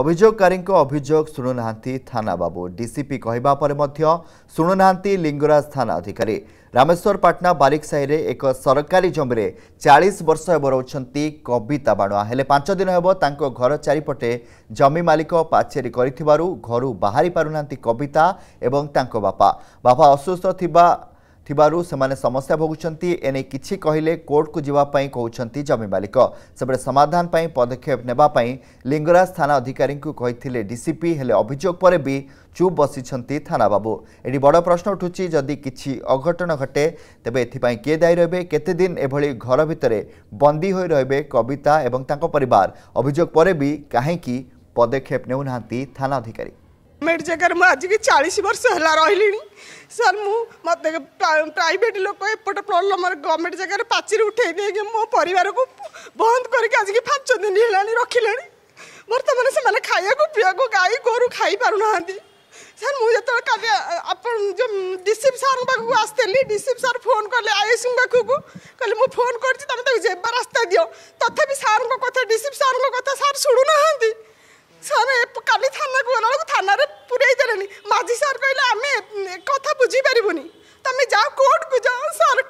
অভিযোগকারীকে অভিযোগ শুনুনান্তি থানা বাবু ডিসিপি কইবা পর মধ্য শুনুনান্তি লিঙ্গরাজ থানা অধিকারী রামেশ্বর পাটনা বালিখসাইরে এক সরকারি জমরে 40 বছর এবরোছন্তি কবিতাবাড় হেলে 5 দিন হেব তাকো ঘর চারিপটে জমি মালিক পাছেরি করিতিবারু ঘরু বাহিরি পারুনান্তি কবিতা এবং তাকো বাবা বাবা অসুস্থ থিবা ଥିବାରୁ ସେମାନେ ସମସ୍ୟା ଭୋଗୁଛନ୍ତି ଏନେଇ କିଛି କହିଲେ କୋର୍ଟକୁ ଯିବା ପାଇଁ କହୁଛନ୍ତି ଜମି ମାଲିକ ସେପଟେ ସମାଧାନ ପାଇଁ ପଦକ୍ଷେପ ନେବା ପାଇଁ ଲିଙ୍ଗରାଜ ଥାନା ଅଧିକାରୀଙ୍କୁ କହିଥିଲେ ଡିସିପି ହେଲେ ଅଭିଯୋଗ ପରେ ବି ଚୁପ୍ ବସିଛନ୍ତି ଥାନାବାବୁ ଏଠି ବଡ଼ ପ୍ରଶ୍ନ ଉଠୁଛି ଯଦି କିଛି ଅଘଟଣ ଘଟେ ତେବେ ଏଥିପାଇଁ କିଏ ଦାୟୀ ରହିବେ କେତେଦିନ ଏଭଳି ଘର ଭିତରେ ବନ୍ଦୀ ହୋଇ ରହିବେ କବିତା ଏବଂ ତାଙ୍କ ପରିବାର ଅଭିଯୋଗ ପରେ ବି କାହିଁକି ପଦକ୍ଷେପ ନେଉନାହାନ୍ତି ଥାନା ଅଧିକାରୀ ଏମିତି ଜାଗାରେ ମୁଁ ଆଜିକି ଚାଳିଶ ବର୍ଷ ହେଲା ରହିଲିଣି ସାର୍ ମୁଁ ମୋତେ ପ୍ରାଇଭେଟ୍ ଲୋକ ଏପଟ ପ୍ରୋବ୍ଲେମରେ ଗଭର୍ଣ୍ଣମେଣ୍ଟ ଜାଗାରେ ପାଚେରୀ ଉଠେଇ ଦେଇକି ମୋ ପରିବାରକୁ ବନ୍ଦ କରିକି ଆଜିକି ପାଞ୍ଚ ଦିନ ହେଲାଣି ରଖିଲେଣି ବର୍ତ୍ତମାନ ସେମାନେ ଖାଇବାକୁ ପିଇବାକୁ ଗାଈ ଗୋରୁ ଖାଇପାରୁନାହାନ୍ତି ସାର୍ ମୁଁ ଯେତେବେଳେ କାଲି ଆପଣ ଯେଉଁ ଡିସିପି ସାର୍ଙ୍କ ପାଖକୁ ଆସିଥିଲି ଡିସିପି ସାର୍ ଫୋନ୍ କଲେ ଆଇଏସ୍ଙ୍କ ପାଖକୁ କହିଲେ ମୁଁ ଫୋନ୍ କରିଛି ତୁମେ ତାକୁ ଯେବା ରାସ୍ତା ଦିଅ ତଥାପି ସାର୍ଙ୍କ କଥା ଡିସିପି ସାର୍ଙ୍କ କଥା ସାର୍ ଶୁଣୁନାହାନ୍ତି ऑफिसर कहला आमे कथा बुझी परबुनी तमे जाओ कोर्ट को जाओ सर